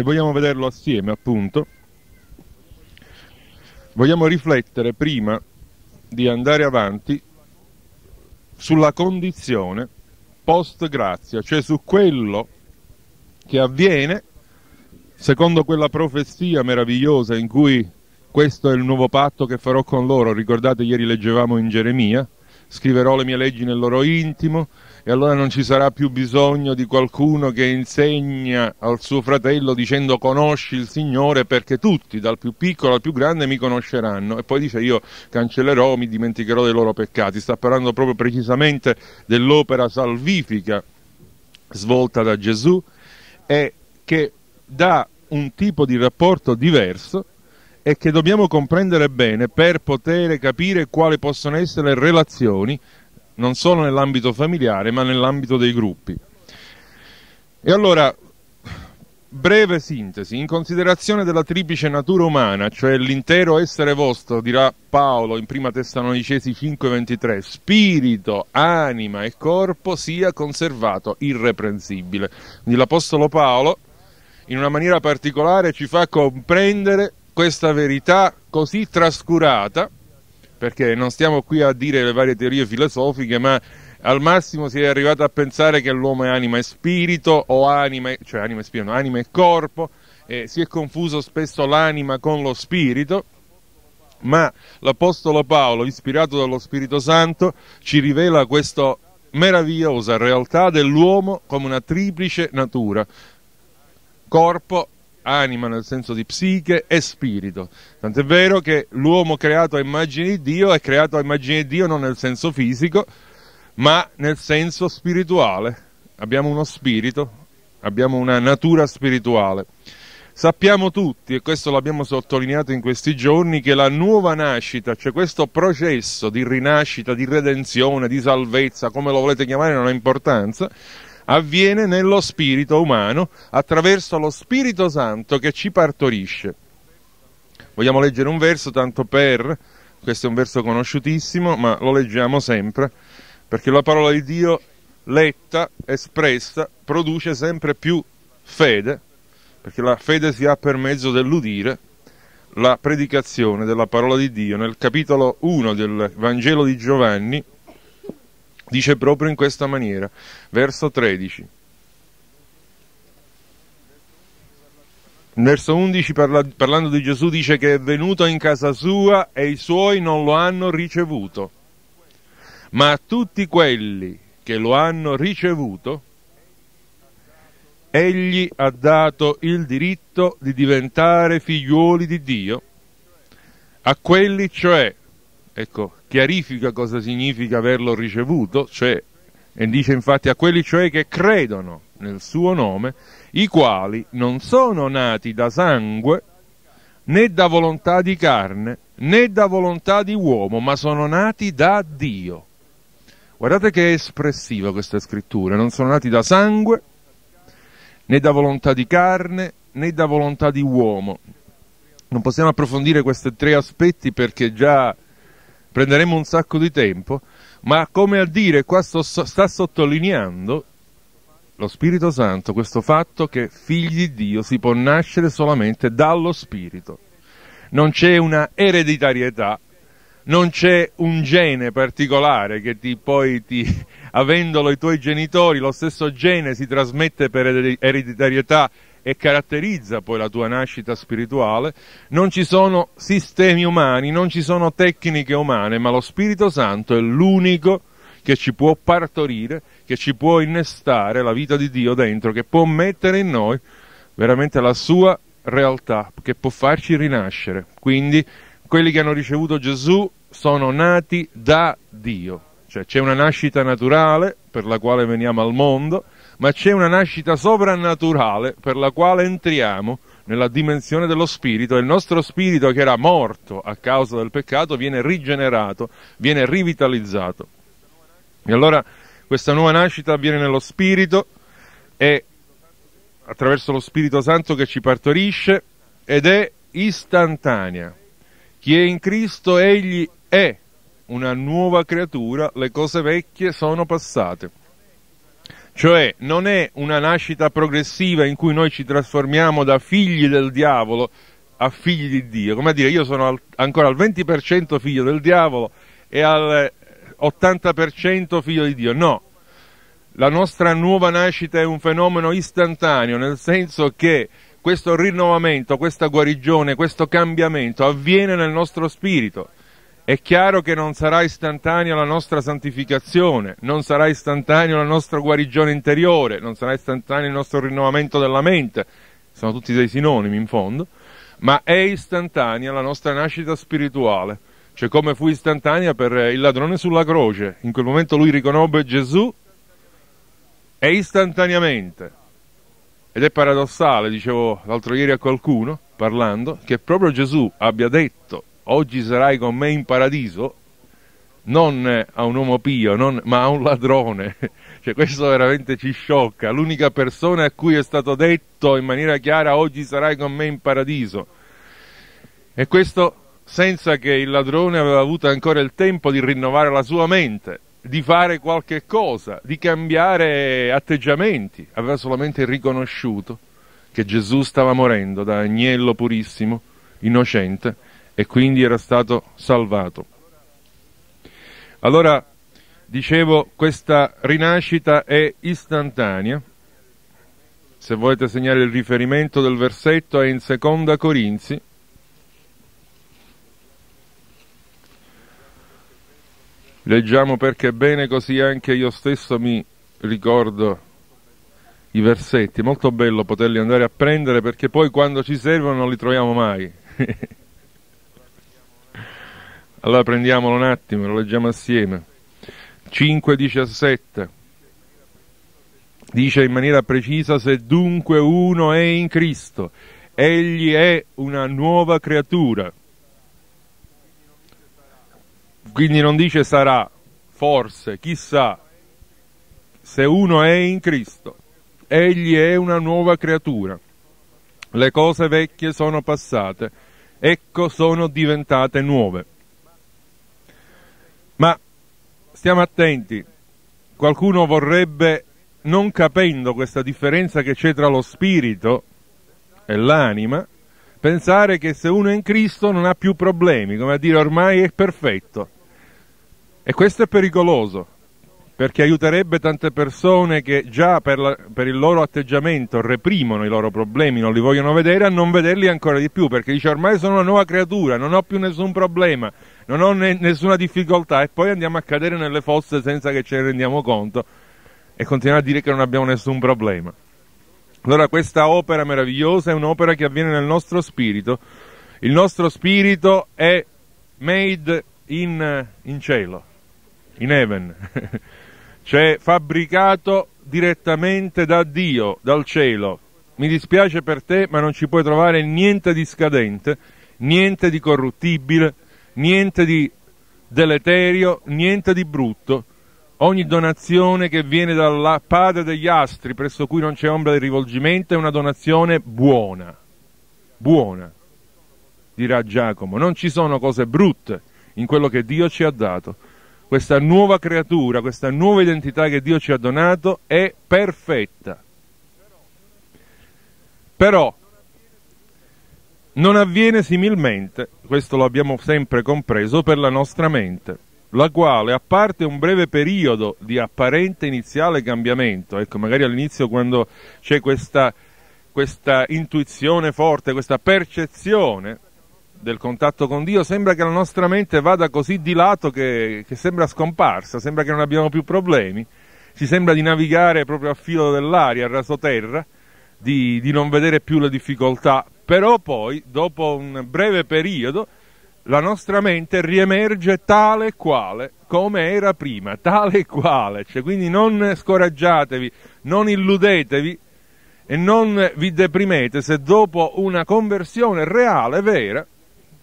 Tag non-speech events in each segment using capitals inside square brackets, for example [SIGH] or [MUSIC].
e vogliamo vederlo assieme, appunto, vogliamo riflettere prima di andare avanti sulla condizione post grazia, cioè su quello che avviene secondo quella profezia meravigliosa in cui questo è il nuovo patto che farò con loro, ricordate ieri leggevamo in Geremia, scriverò le mie leggi nel loro intimo, e allora non ci sarà più bisogno di qualcuno che insegna al suo fratello dicendo conosci il Signore perché tutti, dal più piccolo al più grande, mi conosceranno. E poi dice io cancellerò, mi dimenticherò dei loro peccati. Sta parlando proprio precisamente dell'opera salvifica svolta da Gesù e che dà un tipo di rapporto diverso e che dobbiamo comprendere bene per poter capire quali possono essere le relazioni non solo nell'ambito familiare ma nell'ambito dei gruppi. E allora, breve sintesi, in considerazione della triplice natura umana, cioè l'intero essere vostro, dirà Paolo in prima Tessalonicesi 5:23, spirito, anima e corpo sia conservato irreprensibile. l'Apostolo Paolo, in una maniera particolare, ci fa comprendere questa verità così trascurata perché non stiamo qui a dire le varie teorie filosofiche, ma al massimo si è arrivato a pensare che l'uomo è anima e spirito, o anima, e, cioè anima e spirito, no, anima e corpo, eh, si è confuso spesso l'anima con lo spirito, ma l'Apostolo Paolo, ispirato dallo Spirito Santo, ci rivela questa meravigliosa realtà dell'uomo come una triplice natura, corpo, anima nel senso di psiche e spirito. Tant'è vero che l'uomo creato a immagine di Dio è creato a immagine di Dio non nel senso fisico, ma nel senso spirituale. Abbiamo uno spirito, abbiamo una natura spirituale. Sappiamo tutti, e questo l'abbiamo sottolineato in questi giorni, che la nuova nascita, cioè questo processo di rinascita, di redenzione, di salvezza, come lo volete chiamare, non ha importanza, avviene nello spirito umano attraverso lo Spirito Santo che ci partorisce. Vogliamo leggere un verso tanto per, questo è un verso conosciutissimo, ma lo leggiamo sempre, perché la parola di Dio letta, espressa, produce sempre più fede, perché la fede si ha per mezzo dell'udire, la predicazione della parola di Dio. Nel capitolo 1 del Vangelo di Giovanni Dice proprio in questa maniera, verso 13. Verso 11 parla, parlando di Gesù dice che è venuto in casa sua e i suoi non lo hanno ricevuto, ma a tutti quelli che lo hanno ricevuto, egli ha dato il diritto di diventare figliuoli di Dio, a quelli cioè ecco, chiarifica cosa significa averlo ricevuto, cioè, e dice infatti a quelli cioè che credono nel suo nome, i quali non sono nati da sangue, né da volontà di carne, né da volontà di uomo, ma sono nati da Dio. Guardate che è espressiva questa scrittura, non sono nati da sangue, né da volontà di carne, né da volontà di uomo. Non possiamo approfondire questi tre aspetti perché già prenderemo un sacco di tempo, ma come a dire, qua sto, sta sottolineando lo Spirito Santo questo fatto che figli di Dio si può nascere solamente dallo Spirito. Non c'è una ereditarietà, non c'è un gene particolare che ti poi ti, [LAUGHS] avendolo i tuoi genitori, lo stesso gene si trasmette per ereditarietà e caratterizza poi la tua nascita spirituale, non ci sono sistemi umani, non ci sono tecniche umane, ma lo Spirito Santo è l'unico che ci può partorire, che ci può innestare la vita di Dio dentro, che può mettere in noi veramente la sua realtà, che può farci rinascere. Quindi quelli che hanno ricevuto Gesù sono nati da Dio, cioè c'è una nascita naturale per la quale veniamo al mondo, ma c'è una nascita sovrannaturale per la quale entriamo nella dimensione dello spirito e il nostro spirito che era morto a causa del peccato viene rigenerato, viene rivitalizzato. E allora questa nuova nascita avviene nello spirito e attraverso lo Spirito Santo che ci partorisce ed è istantanea. Chi è in Cristo egli è una nuova creatura, le cose vecchie sono passate. Cioè non è una nascita progressiva in cui noi ci trasformiamo da figli del diavolo a figli di Dio. Come a dire, io sono al, ancora al 20% figlio del diavolo e al 80% eh, figlio di Dio. No, la nostra nuova nascita è un fenomeno istantaneo, nel senso che questo rinnovamento, questa guarigione, questo cambiamento avviene nel nostro spirito. È chiaro che non sarà istantanea la nostra santificazione, non sarà istantanea la nostra guarigione interiore, non sarà istantaneo il nostro rinnovamento della mente, sono tutti dei sinonimi in fondo, ma è istantanea la nostra nascita spirituale, cioè come fu istantanea per il ladrone sulla croce, in quel momento lui riconobbe Gesù e istantaneamente, ed è paradossale, dicevo l'altro ieri a qualcuno parlando, che proprio Gesù abbia detto oggi sarai con me in paradiso, non a un uomo pio, non, ma a un ladrone. [LAUGHS] Cioè, questo veramente ci sciocca. L'unica persona a cui è stato detto in maniera chiara oggi sarai con me in paradiso. E questo senza che il ladrone aveva avuto ancora il tempo di rinnovare la sua mente, di fare qualche cosa, di cambiare atteggiamenti. Aveva solamente riconosciuto che Gesù stava morendo da agnello purissimo, innocente, e quindi era stato salvato. Allora, dicevo, questa rinascita è istantanea. Se volete segnare il riferimento del versetto è in Seconda Corinzi. Leggiamo perché bene così anche io stesso mi ricordo i versetti, molto bello poterli andare a prendere perché poi quando ci servono non li troviamo mai. [LAUGHS] Allora prendiamolo un attimo, lo leggiamo assieme. 5.17 dice in maniera precisa se dunque uno è in Cristo, egli è una nuova creatura. Quindi non dice sarà, forse, chissà, se uno è in Cristo, egli è una nuova creatura. Le cose vecchie sono passate, ecco sono diventate nuove stiamo attenti. Qualcuno vorrebbe, non capendo questa differenza che c'è tra lo spirito e l'anima, pensare che se uno è in Cristo non ha più problemi, come a dire ormai è perfetto. E questo è pericoloso, perché aiuterebbe tante persone che già per, la, per, il loro atteggiamento reprimono i loro problemi, non li vogliono vedere, a non vederli ancora di più, perché dice ormai sono una nuova creatura, non ho più nessun problema, non ho ne- nessuna difficoltà e poi andiamo a cadere nelle fosse senza che ce ne rendiamo conto e continuiamo a dire che non abbiamo nessun problema. Allora questa opera meravigliosa è un'opera che avviene nel nostro spirito, il nostro spirito è made in, in cielo, in heaven, [LAUGHS] cioè fabbricato direttamente da Dio, dal cielo. Mi dispiace per te, ma non ci puoi trovare niente di scadente, niente di corruttibile, niente di deleterio, niente di brutto. Ogni donazione che viene dal padre degli astri, presso cui non c'è ombra di rivolgimento, è una donazione buona. Buona, dirà Giacomo. Non ci sono cose brutte in quello che Dio ci ha dato. Questa nuova creatura, questa nuova identità che Dio ci ha donato è perfetta. Però non avviene similmente, questo lo abbiamo sempre compreso, per la nostra mente, la quale, a parte un breve periodo di apparente iniziale cambiamento, ecco, magari all'inizio quando c'è questa, questa intuizione forte, questa percezione del contatto con Dio, sembra che la nostra mente vada così di lato che, che sembra scomparsa, sembra che non abbiamo più problemi, ci sembra di navigare proprio a filo dell'aria, a rasoterra, di, di non vedere più le difficoltà però poi, dopo un breve periodo, la nostra mente riemerge tale e quale come era prima, [LAUGHS] tale e quale, cioè, quindi non scoraggiatevi, non illudetevi e non vi deprimete se dopo una conversione reale, vera,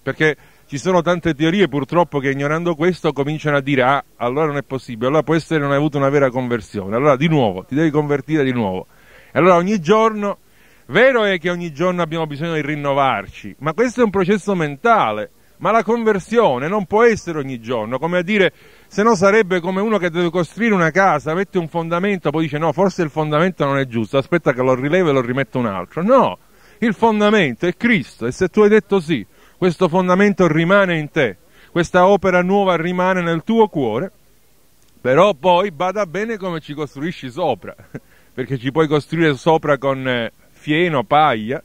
perché ci sono tante teorie purtroppo che ignorando questo cominciano a dire ah, allora non è possibile, allora può essere che non hai avuto una vera conversione, allora di nuovo, ti devi convertire di nuovo. E allora ogni giorno Vero è che ogni giorno abbiamo bisogno di rinnovarci, ma questo è un processo mentale. Ma la conversione non può essere ogni giorno, come a dire, se no sarebbe come uno che deve costruire una casa, mette un fondamento, poi dice no, forse il fondamento non è giusto, aspetta che lo rilevo e lo rimetto un altro. No, il fondamento è Cristo e se tu hai detto sì, questo fondamento rimane in te, questa opera nuova rimane nel tuo cuore, però poi bada bene come ci costruisci sopra, [LAUGHS] perché ci puoi costruire sopra con eh, fieno, paglia,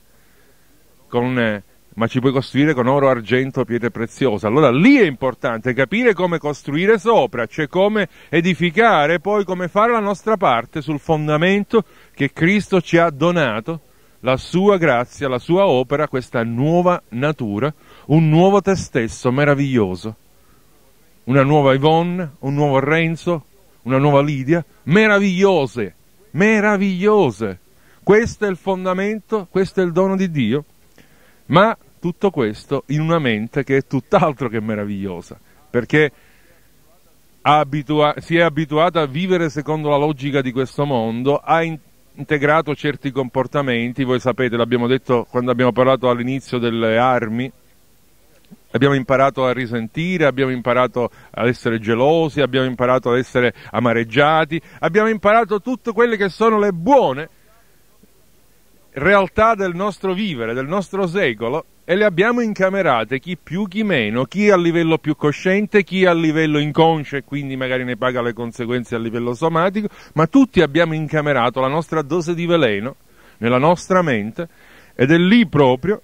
con, eh, ma ci puoi costruire con oro, argento, pietre preziose. Allora lì è importante capire come costruire sopra, cioè come edificare, poi come fare la nostra parte sul fondamento che Cristo ci ha donato, la sua grazia, la sua opera, questa nuova natura, un nuovo te stesso meraviglioso, una nuova Yvonne, un nuovo Renzo, una nuova Lidia, meravigliose, meravigliose. Questo è il fondamento, questo è il dono di Dio, ma tutto questo in una mente che è tutt'altro che meravigliosa, perché abitua- si è abituata a vivere secondo la logica di questo mondo, ha in- integrato certi comportamenti, voi sapete, l'abbiamo detto quando abbiamo parlato all'inizio delle armi, Abbiamo imparato a risentire, abbiamo imparato ad essere gelosi, abbiamo imparato ad essere amareggiati, abbiamo imparato tutte quelle che sono le buone realtà del nostro vivere, del nostro secolo, e le abbiamo incamerate chi più, chi meno, chi a livello più cosciente, chi a livello inconscio e quindi magari ne paga le conseguenze a livello somatico, ma tutti abbiamo incamerato la nostra dose di veleno nella nostra mente ed è lì proprio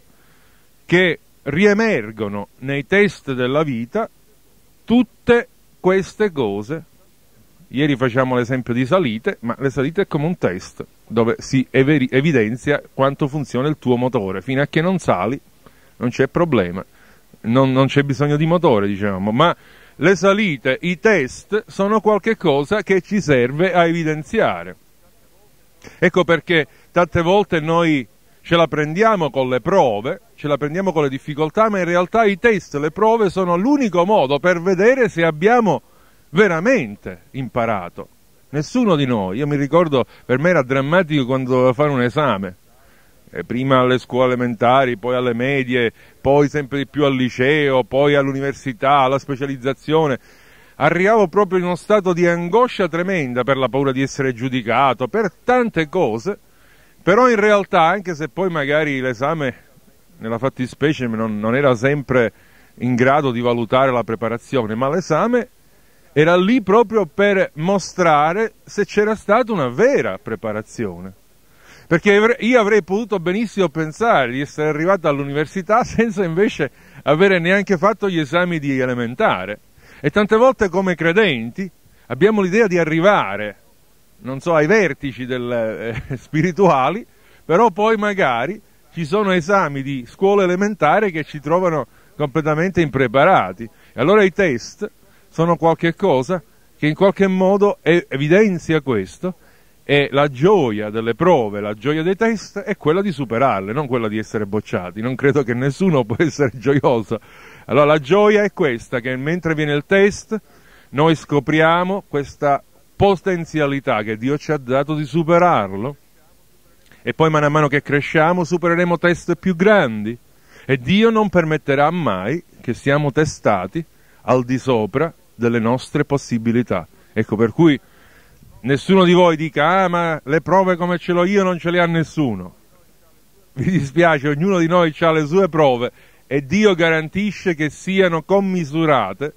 che riemergono nei test della vita tutte queste cose Ieri facciamo l'esempio di salite, ma le salite è come un test dove si ev- evidenzia quanto funziona il tuo motore. Fino a che non sali non c'è problema, non, non c'è bisogno di motore, diciamo, ma le salite, i test sono qualcosa che ci serve a evidenziare. Ecco perché tante volte noi ce la prendiamo con le prove, ce la prendiamo con le difficoltà, ma in realtà i test, le prove sono l'unico modo per vedere se abbiamo veramente imparato. Nessuno di noi, io mi ricordo, per me era drammatico quando dovevo fare un esame, e eh, prima alle scuole elementari, poi alle medie, poi sempre di più al liceo, poi all'università, alla specializzazione. Arrivavo proprio in uno stato di angoscia tremenda per la paura di essere giudicato, per tante cose, però in realtà, anche se poi magari l'esame nella fattispecie non, non era sempre in grado di valutare la preparazione, ma l'esame era lì proprio per mostrare se c'era stata una vera preparazione. Perché io avrei potuto benissimo pensare di essere arrivato all'università [LAUGHS] senza invece avere neanche fatto gli esami di elementare. E tante volte come credenti abbiamo l'idea di arrivare, non so, ai vertici del, eh, [LAUGHS] spirituali, però poi magari ci sono esami di scuola elementare che ci trovano completamente impreparati. E allora i test sono qualche cosa che in qualche modo evidenzia questo e la gioia delle prove, la gioia dei test è quella di superarle, non quella di essere bocciati. Non credo che nessuno [LAUGHS] può essere gioioso. Allora la gioia è questa, che mentre viene il test noi scopriamo questa potenzialità che Dio ci ha dato di superarlo e poi mano a mano che cresciamo supereremo test più grandi e Dio non permetterà mai che siamo testati al di sopra delle nostre possibilità. Ecco per cui nessuno di voi dica ah ma le prove come ce l'ho io non ce le ha nessuno. Vi dispiace, ognuno di noi ha le sue prove e Dio garantisce che siano commisurate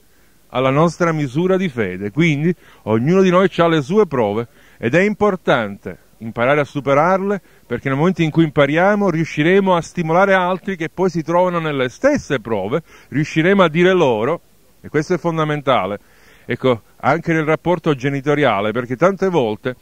alla nostra misura di fede. Quindi ognuno di noi ha le sue prove ed è importante imparare a superarle perché nel momento in cui impariamo riusciremo a stimolare altri che poi si trovano nelle stesse prove, riusciremo a dire loro e questo è fondamentale, ecco, anche nel rapporto genitoriale, perché tante volte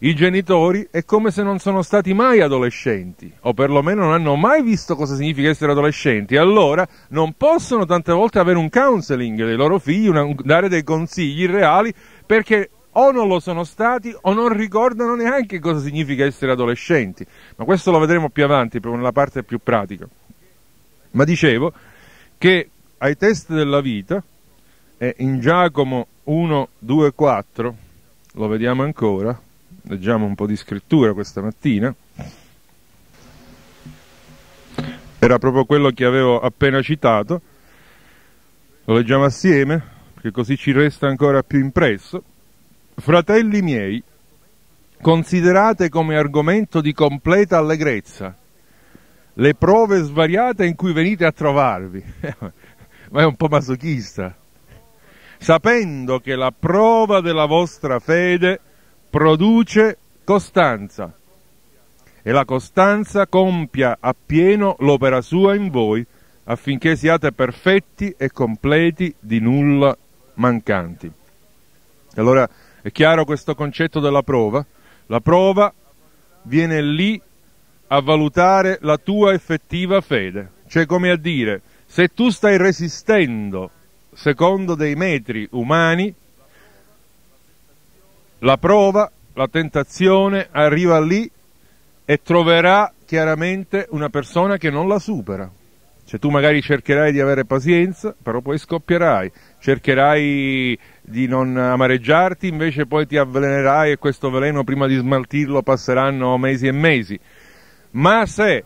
i genitori è come se non sono stati mai adolescenti, o perlomeno non hanno mai visto cosa significa essere adolescenti, allora non possono tante volte avere un counseling dei loro figli, una, dare dei consigli reali, perché o non lo sono stati o non ricordano neanche cosa significa essere adolescenti, ma questo lo vedremo più avanti, nella parte più pratica. Ma dicevo che ai test della vita e in Giacomo 1, 2, 4, lo vediamo ancora, leggiamo un po' di scrittura questa mattina. Era proprio quello che avevo appena citato, lo leggiamo assieme, perché così ci resta ancora più impresso. Fratelli miei, considerate come argomento di completa allegrezza le prove svariate in cui venite a trovarvi. [LAUGHS] Ma è un po' masochista sapendo che la prova della vostra fede produce costanza e la costanza compia appieno l'opera sua in voi affinché siate perfetti e completi di nulla mancanti. Allora è chiaro questo concetto della prova? La prova viene lì a valutare la tua effettiva fede, cioè come a dire, se tu stai resistendo secondo dei metri umani, la prova, la tentazione arriva lì e troverà chiaramente una persona che non la supera. Cioè tu magari cercherai di avere pazienza, però poi scoppierai, cercherai di non amareggiarti, invece poi ti avvelenerai e questo veleno prima di smaltirlo passeranno mesi e mesi. Ma se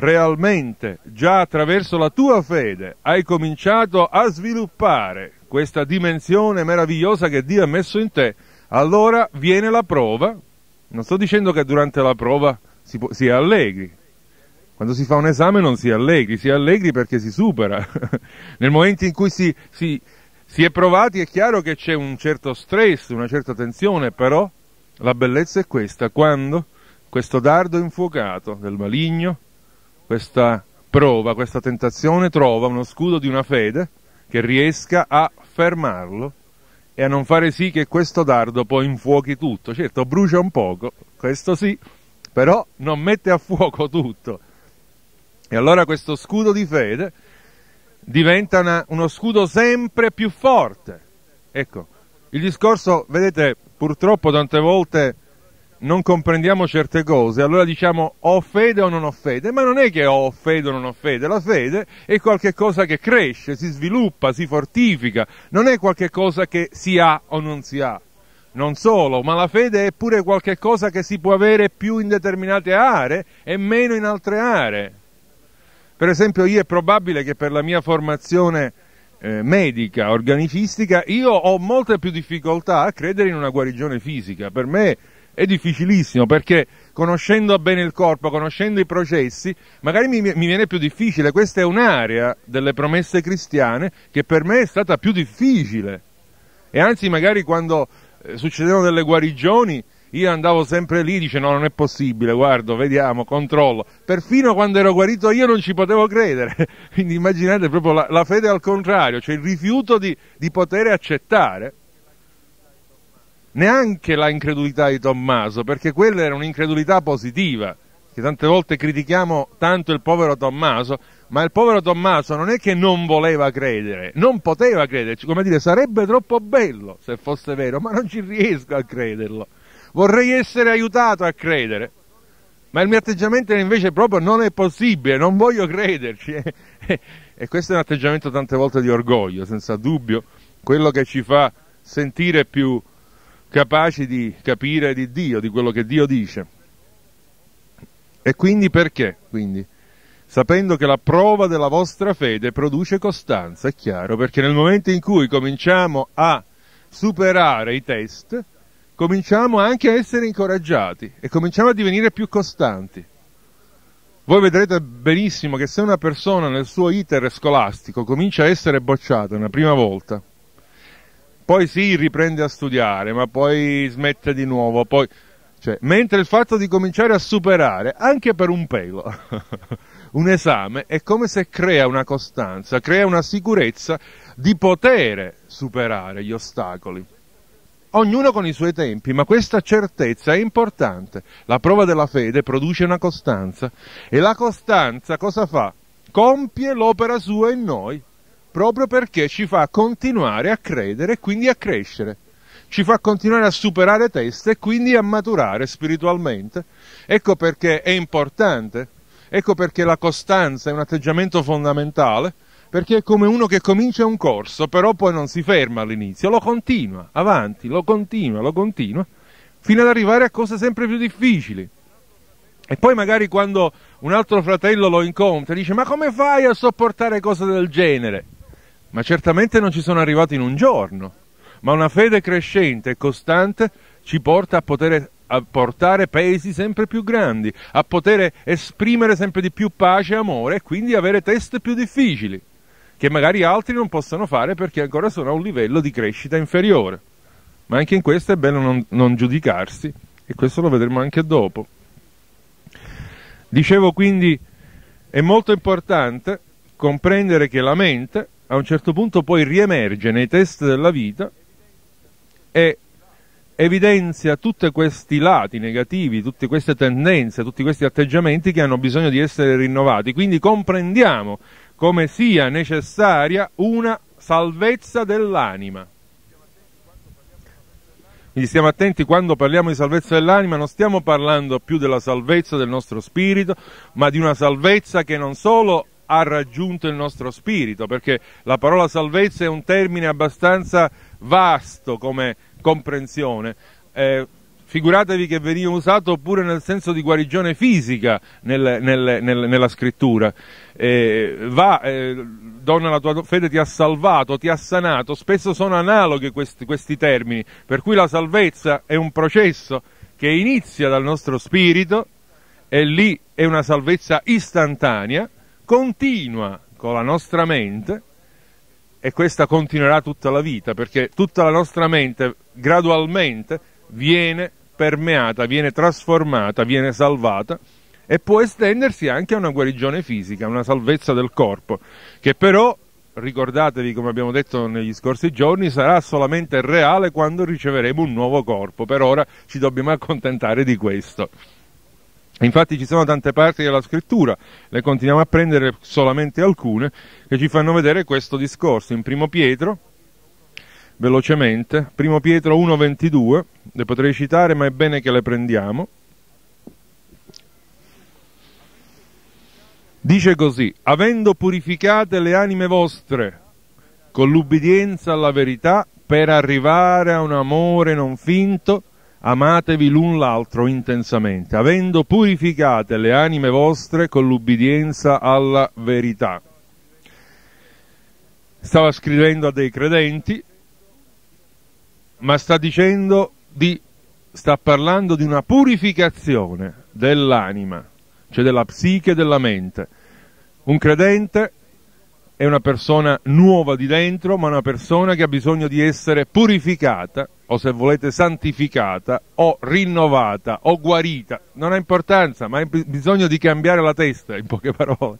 realmente già attraverso la tua fede hai cominciato a sviluppare questa dimensione meravigliosa che Dio ha messo in te, allora viene la prova. Non sto dicendo che durante la prova si, può, si è allegri. Quando si fa un esame non si è allegri, si è allegri perché si supera. [LAUGHS] Nel momento in cui si, si, si è provati è chiaro che c'è un certo stress, una certa tensione, però la bellezza è questa, quando questo dardo infuocato del maligno questa prova, questa tentazione, trova uno scudo di una fede che riesca a fermarlo e a non fare sì che questo dardo poi infuochi tutto. Certo, brucia un poco, questo sì, però non mette a fuoco tutto. E allora questo scudo di fede diventa una, uno scudo sempre più forte. Ecco, il discorso, vedete, purtroppo tante volte non comprendiamo certe cose, allora diciamo ho fede o non ho fede, ma non è che ho fede o non ho fede, la fede è qualcosa che cresce, si sviluppa, si fortifica, non è qualcosa che si ha o non si ha. Non solo, ma la fede è pure qualcosa che si può avere più in determinate aree e meno in altre aree. Per esempio, io è probabile che per la mia formazione eh, medica, organicistica, io ho molte più difficoltà a credere in una guarigione fisica. Per me è difficilissimo perché conoscendo bene il corpo, conoscendo i processi, magari mi, mi, viene più difficile. Questa è un'area delle promesse cristiane che per me è stata più difficile. E anzi, magari quando eh, succedevano delle guarigioni, io andavo sempre lì e no, non è possibile, guardo, vediamo, controllo. Perfino quando ero guarito io non ci potevo credere. [LAUGHS] Quindi immaginate proprio la, la fede al contrario, cioè il rifiuto di, di poter accettare neanche la incredulità di Tommaso, perché quella era un'incredulità positiva, che tante volte critichiamo tanto il povero Tommaso, ma il povero Tommaso non è che non voleva credere, non poteva crederci, come dire, sarebbe troppo bello se fosse vero, ma non ci riesco a crederlo. Vorrei essere aiutato a credere. Ma il mio atteggiamento invece proprio non è possibile, non voglio crederci. [LAUGHS] e questo è un atteggiamento tante volte di orgoglio, senza dubbio, quello che ci fa sentire più capaci di capire di Dio, di quello che Dio dice. E quindi perché? Quindi, sapendo che la prova della vostra fede produce costanza, è chiaro, perché nel momento in cui cominciamo a superare i test, cominciamo anche a essere incoraggiati e cominciamo a divenire più costanti. Voi vedrete benissimo che se una persona nel suo iter scolastico comincia a essere bocciata una prima volta, poi si sì, riprende a studiare, ma poi smette di nuovo, poi... Cioè, mentre il fatto di cominciare a superare, anche per un pelo, [LAUGHS] un esame, è come se crea una costanza, crea una sicurezza di poter superare gli ostacoli. Ognuno con i suoi tempi, ma questa certezza è importante. La prova della fede produce una costanza e la costanza cosa fa? Compie l'opera sua in noi proprio perché ci fa continuare a credere e quindi a crescere. Ci fa continuare a superare teste e quindi a maturare spiritualmente. Ecco perché è importante, ecco perché la costanza è un atteggiamento fondamentale, perché è come uno che comincia un corso, però poi non si ferma all'inizio, lo continua, avanti, lo continua, lo continua, fino ad arrivare a cose sempre più difficili. E poi magari quando un altro fratello lo incontra dice ma come fai a sopportare cose del genere? ma certamente non ci sono arrivato in un giorno, ma una fede crescente e costante ci porta a poter a portare paesi sempre più grandi, a poter esprimere sempre di più pace e amore e quindi avere test più difficili, che magari altri non possono fare perché ancora sono a un livello di crescita inferiore. Ma anche in questo è bello non, non giudicarsi e questo lo vedremo anche dopo. Dicevo quindi, è molto importante comprendere che la mente a un certo punto poi riemerge nei test della vita e evidenzia tutti questi lati negativi, tutte queste tendenze, tutti questi atteggiamenti che hanno bisogno di essere rinnovati. Quindi comprendiamo come sia necessaria una salvezza dell'anima. Quindi stiamo attenti quando parliamo di salvezza dell'anima, non stiamo parlando più della salvezza del nostro spirito, ma di una salvezza che non solo ha raggiunto il nostro spirito, perché la parola salvezza è un termine abbastanza vasto come comprensione. Eh, figuratevi che veniva usato pure nel senso di guarigione fisica nel, nel, nel, nella scrittura. Eh, va, eh, donna, la tua fede ti ha salvato, ti ha sanato. Spesso sono analoghi questi, questi termini, per cui la salvezza è un processo che inizia dal nostro spirito e lì è una salvezza istantanea continua con la nostra mente e questa continuerà tutta la vita perché tutta la nostra mente gradualmente viene permeata, viene trasformata, viene salvata e può estendersi anche a una guarigione fisica, una salvezza del corpo, che però, ricordatevi come abbiamo detto negli scorsi giorni, sarà solamente reale quando riceveremo un nuovo corpo, per ora ci dobbiamo accontentare di questo. Infatti ci sono tante parti della scrittura, le continuiamo a prendere solamente alcune, che ci fanno vedere questo discorso. In Primo Pietro, velocemente, Primo Pietro 1.22, le potrei citare ma è bene che le prendiamo. Dice così, avendo purificate le anime vostre con l'ubbidienza alla verità per arrivare a un amore non finto, amatevi l'un l'altro intensamente, avendo purificate le anime vostre con l'ubbidienza alla verità. Stava scrivendo a dei credenti, ma sta dicendo di, sta parlando di una purificazione dell'anima, cioè della psiche e della mente. Un credente è una persona nuova di dentro, ma una persona che ha bisogno di essere purificata, o se volete santificata, o rinnovata, o guarita. Non ha importanza, ma ha bisogno di cambiare la testa, in poche parole,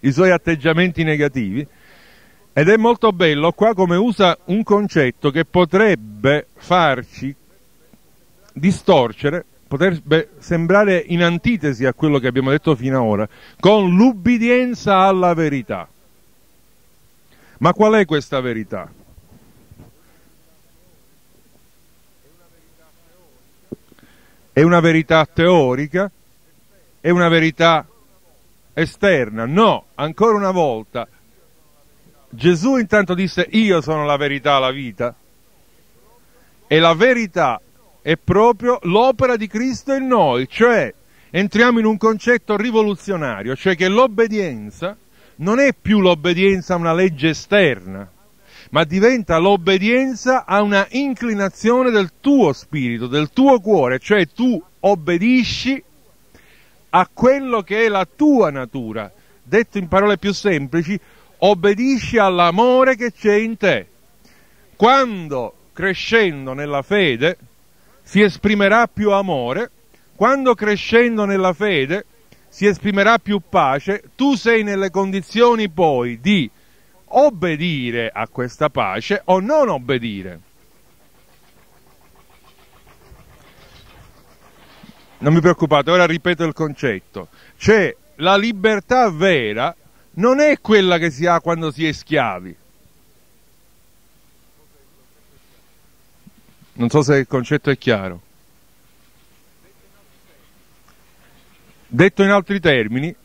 i suoi atteggiamenti negativi. Ed è molto bello qua come usa un concetto che potrebbe farci distorcere, potrebbe sembrare in antitesi a quello che abbiamo detto fino ad ora, con l'ubbidienza alla verità. Ma qual è questa verità? È una verità teorica? È una verità esterna? No, ancora una volta. Gesù intanto disse io sono la verità, la vita. E la verità è proprio l'opera di Cristo in noi, cioè entriamo in un concetto rivoluzionario, cioè che l'obbedienza non è più l'obbedienza a una legge esterna, ma diventa l'obbedienza a una inclinazione del tuo spirito, del tuo cuore, cioè tu obbedisci a quello che è la tua natura. Detto in parole più semplici, obbedisci all'amore che c'è in te. Quando crescendo nella fede si esprimerà più amore, quando crescendo nella fede si esprimerà più pace, tu sei nelle condizioni poi di obbedire a questa pace o non obbedire. Non mi preoccupate, ora ripeto il concetto. Cioè, la libertà vera non è quella che si ha quando si è schiavi. Non so se il concetto è chiaro. Detto in altri termini,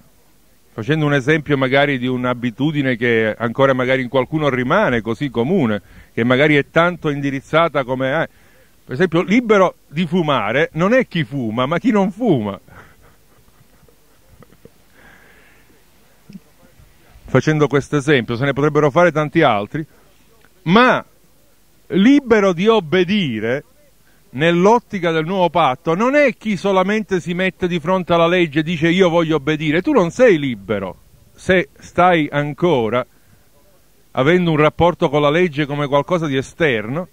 facendo un esempio magari di un'abitudine che ancora magari in qualcuno rimane così comune, che magari è tanto indirizzata come... Eh, per esempio, libero di fumare non è chi fuma, ma chi non fuma. Facendo questo esempio, se ne potrebbero fare tanti altri, ma libero di obbedire nell'ottica del nuovo patto non è chi solamente si mette di fronte alla legge e dice io voglio obbedire, tu non sei libero se stai ancora avendo un rapporto con la legge come qualcosa di esterno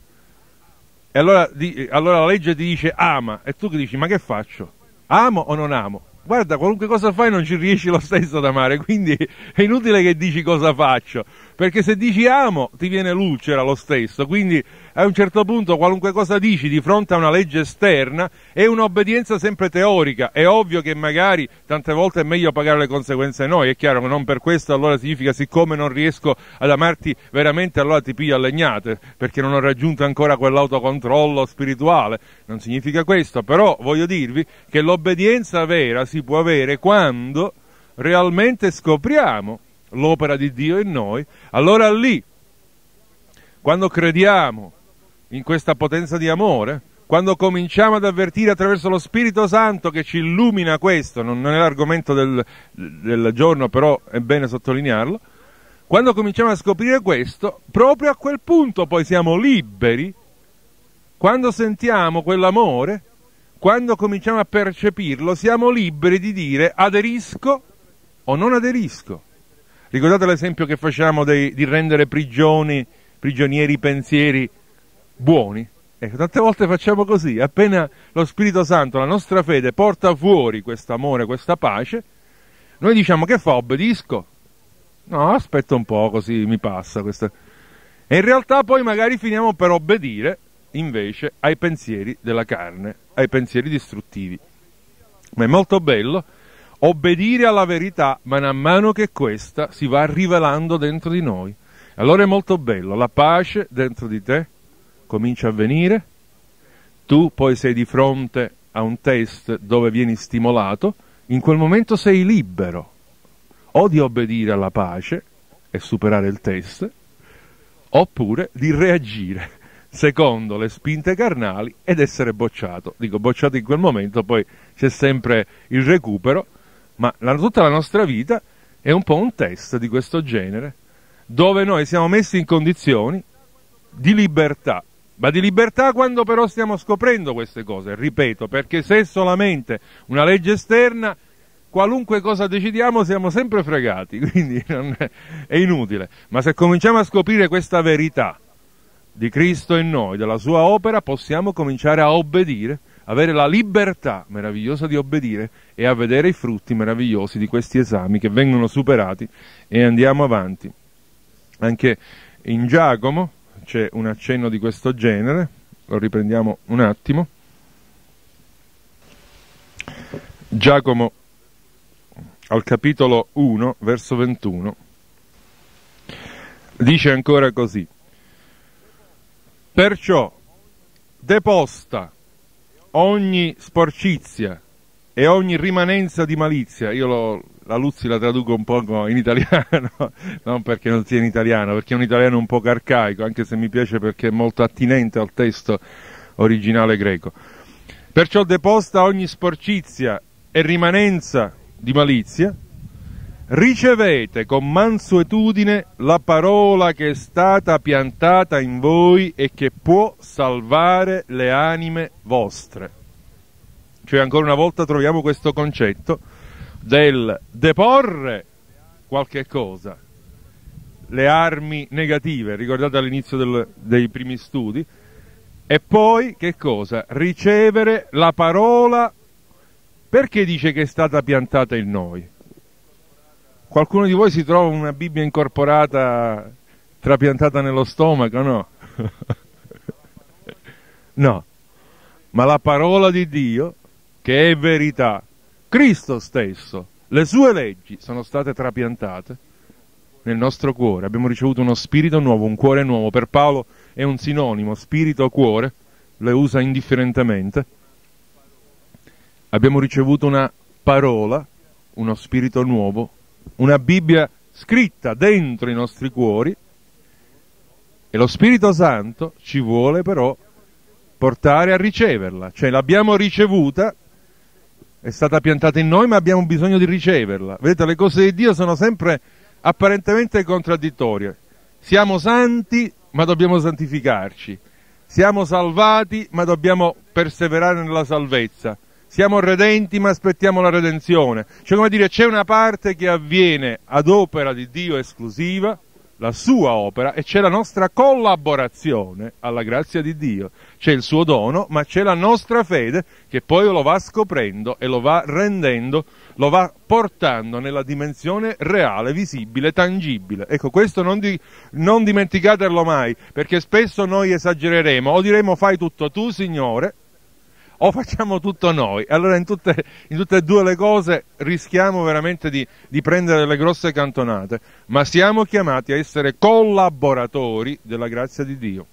e allora, di, allora la legge ti dice ama e tu che dici ma che faccio? Amo o non amo? Guarda, qualunque cosa fai non ci riesci lo stesso ad amare, quindi è inutile che dici cosa faccio, perché se dici amo ti viene l'ulcera lo stesso, quindi a un certo punto qualunque cosa dici di fronte a una legge esterna è un'obbedienza sempre teorica. È ovvio che magari tante volte è meglio pagare le conseguenze noi, è chiaro, ma non per questo allora significa siccome non riesco ad amarti veramente allora ti piglio a legnate, perché non ho raggiunto ancora quell'autocontrollo spirituale. Non significa questo, però voglio dirvi che l'obbedienza vera si può avere quando realmente scopriamo l'opera di Dio in noi, allora lì, quando crediamo in questa potenza di amore, quando cominciamo ad avvertire attraverso lo Spirito Santo che ci illumina questo, non, non è l'argomento del, del giorno, però è bene sottolinearlo, quando cominciamo a scoprire questo, proprio a quel punto poi siamo liberi, quando sentiamo quell'amore, quando cominciamo a percepirlo, siamo liberi di dire aderisco o non aderisco. Ricordate l'esempio che facciamo dei, di rendere prigioni, prigionieri i pensieri buoni. Ecco, tante volte facciamo così, appena lo Spirito Santo, la nostra fede, porta fuori questo amore, questa pace, noi diciamo che fa, obbedisco. No, aspetta un po', così mi passa questa... E in realtà poi magari finiamo per obbedire invece ai pensieri della carne, ai pensieri distruttivi. Ma è molto bello obbedire alla verità man mano che questa si va rivelando dentro di noi. Allora è molto bello, la pace dentro di te, comincia a venire, tu poi sei di fronte a un test dove vieni stimolato, in quel momento sei libero o di obbedire alla pace e superare il test, oppure di reagire secondo le spinte carnali ed essere bocciato. Dico bocciato in quel momento, poi c'è sempre il recupero, ma la, tutta la nostra vita è un po' un test di questo genere, dove noi siamo messi in condizioni di libertà ma di libertà quando però stiamo scoprendo queste cose, ripeto, perché se è solamente una legge esterna, qualunque cosa decidiamo siamo sempre fregati, [LAUGHS] quindi è, è inutile. Ma se cominciamo a scoprire questa verità di Cristo in noi, della sua opera, possiamo cominciare a obbedire, avere la libertà meravigliosa di obbedire e a vedere i frutti meravigliosi di questi esami che vengono superati e andiamo avanti. Anche in Giacomo, c'è un accenno di questo genere, lo riprendiamo un attimo. Giacomo al capitolo 1, verso 21, dice ancora così. Perciò deposta ogni sporcizia e ogni rimanenza di malizia, io lo, la Luzzi la traduco un po' in italiano, [LAUGHS] non perché non sia in italiano, perché è un italiano un po' arcaico, anche se mi piace perché è molto attinente al testo originale greco. Perciò deposta ogni sporcizia e rimanenza di malizia, ricevete con mansuetudine la parola che è stata piantata in voi e che può salvare le anime vostre. Cioè ancora una volta troviamo questo concetto del deporre qualche cosa. Le armi negative, ricordate all'inizio dei primi studi, e poi che cosa? Ricevere la parola. Perché dice che è stata piantata in noi? Qualcuno di voi si trova una Bibbia incorporata trapiantata nello stomaco? No. [LAUGHS] no. Ma la parola di Dio, che è verità, Cristo stesso, le sue leggi sono state trapiantate nel nostro cuore. Abbiamo ricevuto uno spirito nuovo, un cuore nuovo. Per Paolo è un sinonimo, spirito-cuore, le usa indifferentemente. Abbiamo ricevuto una parola, uno spirito nuovo, una Bibbia scritta dentro i nostri cuori e lo Spirito Santo ci vuole però portare a riceverla, cioè l'abbiamo ricevuta è stata piantata in noi, ma abbiamo bisogno di riceverla. Vedete, le cose di Dio sono sempre apparentemente contraddittorie. Siamo santi, ma dobbiamo santificarci. Siamo salvati, ma dobbiamo perseverare nella salvezza. Siamo redenti, ma aspettiamo la redenzione. Cioè, come dire, c'è una parte che avviene ad opera di Dio esclusiva la sua opera e c'è la nostra collaborazione alla grazia di Dio. C'è il suo dono, ma c'è la nostra fede che poi lo va scoprendo e lo va rendendo, lo va portando nella dimensione reale, visibile, tangibile. Ecco, questo non, di, non dimenticatelo mai, perché spesso noi esagereremo o diremo fai tutto tu, Signore, o facciamo tutto noi. Allora in tutte, in tutte e due le cose rischiamo veramente di, di prendere le grosse cantonate, ma siamo chiamati a essere collaboratori della grazia di Dio.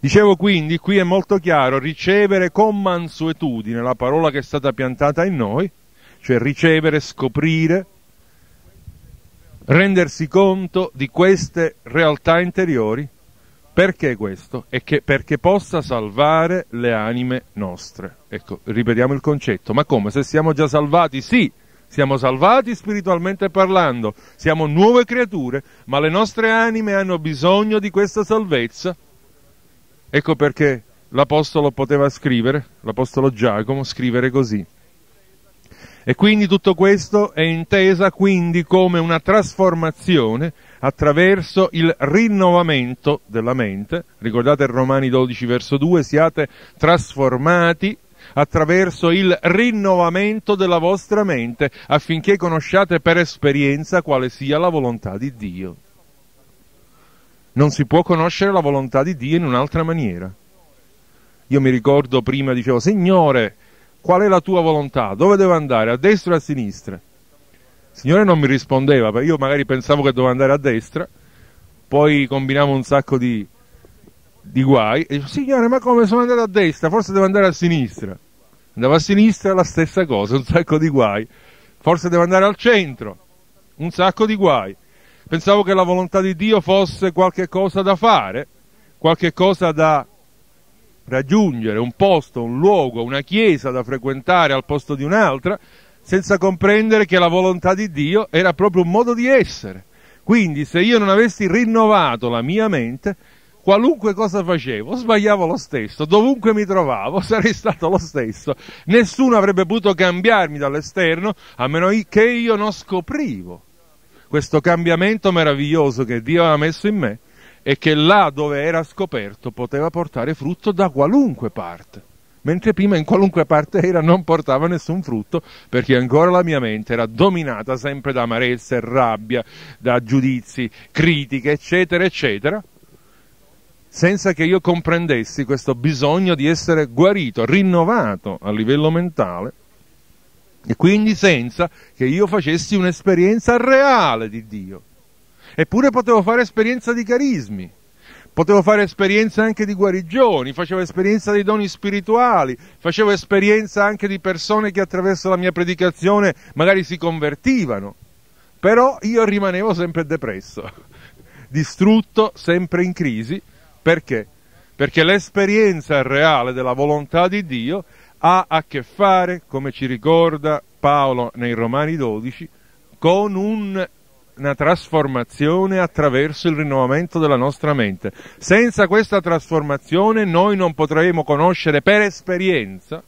Dicevo quindi, qui è molto chiaro, ricevere con mansuetudine la parola che è stata piantata in noi, cioè ricevere, scoprire, rendersi conto di queste realtà interiori perché questo? Che, perché possa salvare le anime nostre. Ecco, ripetiamo il concetto. Ma come? Se siamo già salvati? Sì, siamo salvati spiritualmente parlando, siamo nuove creature, ma le nostre anime hanno bisogno di questa salvezza. Ecco perché l'Apostolo poteva scrivere, l'Apostolo Giacomo, scrivere così. E quindi tutto questo è intesa quindi come una trasformazione attraverso il rinnovamento della mente, ricordate Romani 12 verso 2, siate trasformati attraverso il rinnovamento della vostra mente affinché conosciate per esperienza quale sia la volontà di Dio. Non si può conoscere la volontà di Dio in un'altra maniera. Io mi ricordo prima dicevo, Signore, qual è la tua volontà? Dove devo andare? A destra o a sinistra? signore non mi rispondeva, io magari pensavo che dovevo andare a destra, poi combinavo un sacco di, di guai, e dicevo, signore ma come sono andato a destra, forse devo andare a sinistra. Andavo a sinistra, la stessa cosa, un sacco di guai. Forse devo andare al centro, un sacco di guai. Pensavo che la volontà di Dio fosse qualche cosa da fare, qualche cosa da raggiungere, un posto, un luogo, una chiesa da frequentare al posto di un'altra, senza comprendere che la volontà di Dio era proprio un modo di essere. Quindi se io non avessi rinnovato la mia mente, qualunque cosa facevo, sbagliavo lo stesso, dovunque mi trovavo [LAUGHS] sarei stato lo stesso. Nessuno avrebbe potuto cambiarmi dall'esterno a meno che io non scoprivo questo cambiamento meraviglioso che Dio aveva messo in me e che là dove era scoperto poteva portare frutto da qualunque parte mentre prima in qualunque parte era non portava nessun frutto perché ancora la mia mente era dominata sempre da amarezza e rabbia, da giudizi, critiche, eccetera, eccetera, senza che io comprendessi questo bisogno di essere guarito, rinnovato a livello mentale e quindi senza che io facessi un'esperienza reale di Dio. Eppure potevo fare esperienza di carismi, potevo fare esperienza anche di guarigioni, facevo esperienza dei doni spirituali, facevo esperienza anche di persone che attraverso la mia predicazione magari si convertivano, però io rimanevo sempre depresso, [LAUGHS] distrutto, sempre in crisi, perché? Perché l'esperienza reale della volontà di Dio ha a che fare, come ci ricorda Paolo nei Romani 12, con un una trasformazione attraverso il rinnovamento della nostra mente. Senza questa trasformazione noi non potremo conoscere per esperienza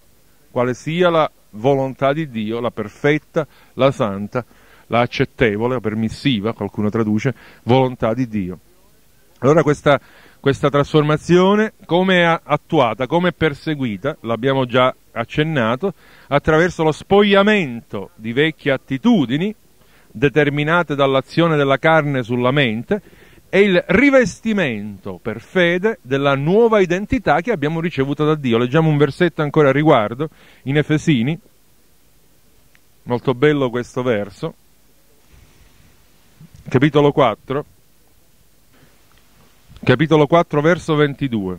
quale sia la volontà di Dio, la perfetta, la santa, la accettevole, la permissiva, qualcuno traduce, volontà di Dio. Allora questa, questa trasformazione come è attuata, come è perseguita, l'abbiamo già accennato, attraverso lo spogliamento di vecchie attitudini, determinate dall'azione della carne sulla mente è il rivestimento per fede della nuova identità che abbiamo ricevuto da Dio. Leggiamo un versetto ancora a riguardo in Efesini, molto bello questo verso, capitolo 4, capitolo 4 verso 22.